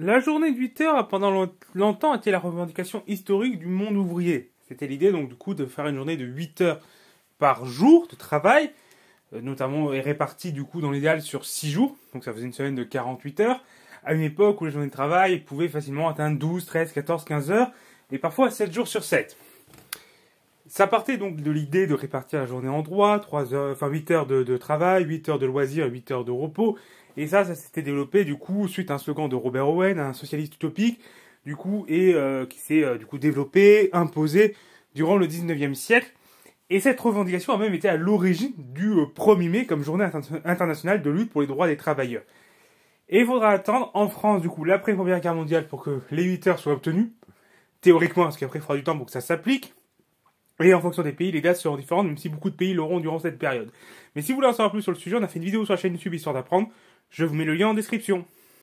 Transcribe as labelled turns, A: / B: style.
A: La journée de 8 heures a pendant longtemps été la revendication historique du monde ouvrier. C'était l'idée donc du coup de faire une journée de 8 heures par jour de travail, euh, notamment et répartie du coup dans l'idéal sur 6 jours, donc ça faisait une semaine de 48 heures, à une époque où les journées de travail pouvaient facilement atteindre 12, 13, 14, 15 heures, et parfois 7 jours sur 7. Ça partait donc de l'idée de répartir la journée en droit, 3 heures, enfin 8 heures de, travail, 8 heures de loisirs et 8 heures de repos. Et ça, ça s'était développé du coup suite à un slogan de Robert Owen, un socialiste utopique, du coup, et euh, qui s'est euh, du coup développé, imposé durant le 19e siècle. Et cette revendication a même été à l'origine du 1er euh, mai comme journée internationale de lutte pour les droits des travailleurs. Et il faudra attendre en France, du coup, l'après-première guerre mondiale pour que les 8 heures soient obtenues. Théoriquement, parce qu'après il faudra du temps pour que ça s'applique. Et en fonction des pays, les dates seront différentes, même si beaucoup de pays l'auront durant cette période. Mais si vous voulez en savoir plus sur le sujet, on a fait une vidéo sur la chaîne YouTube histoire d'apprendre. Je vous mets le lien en description.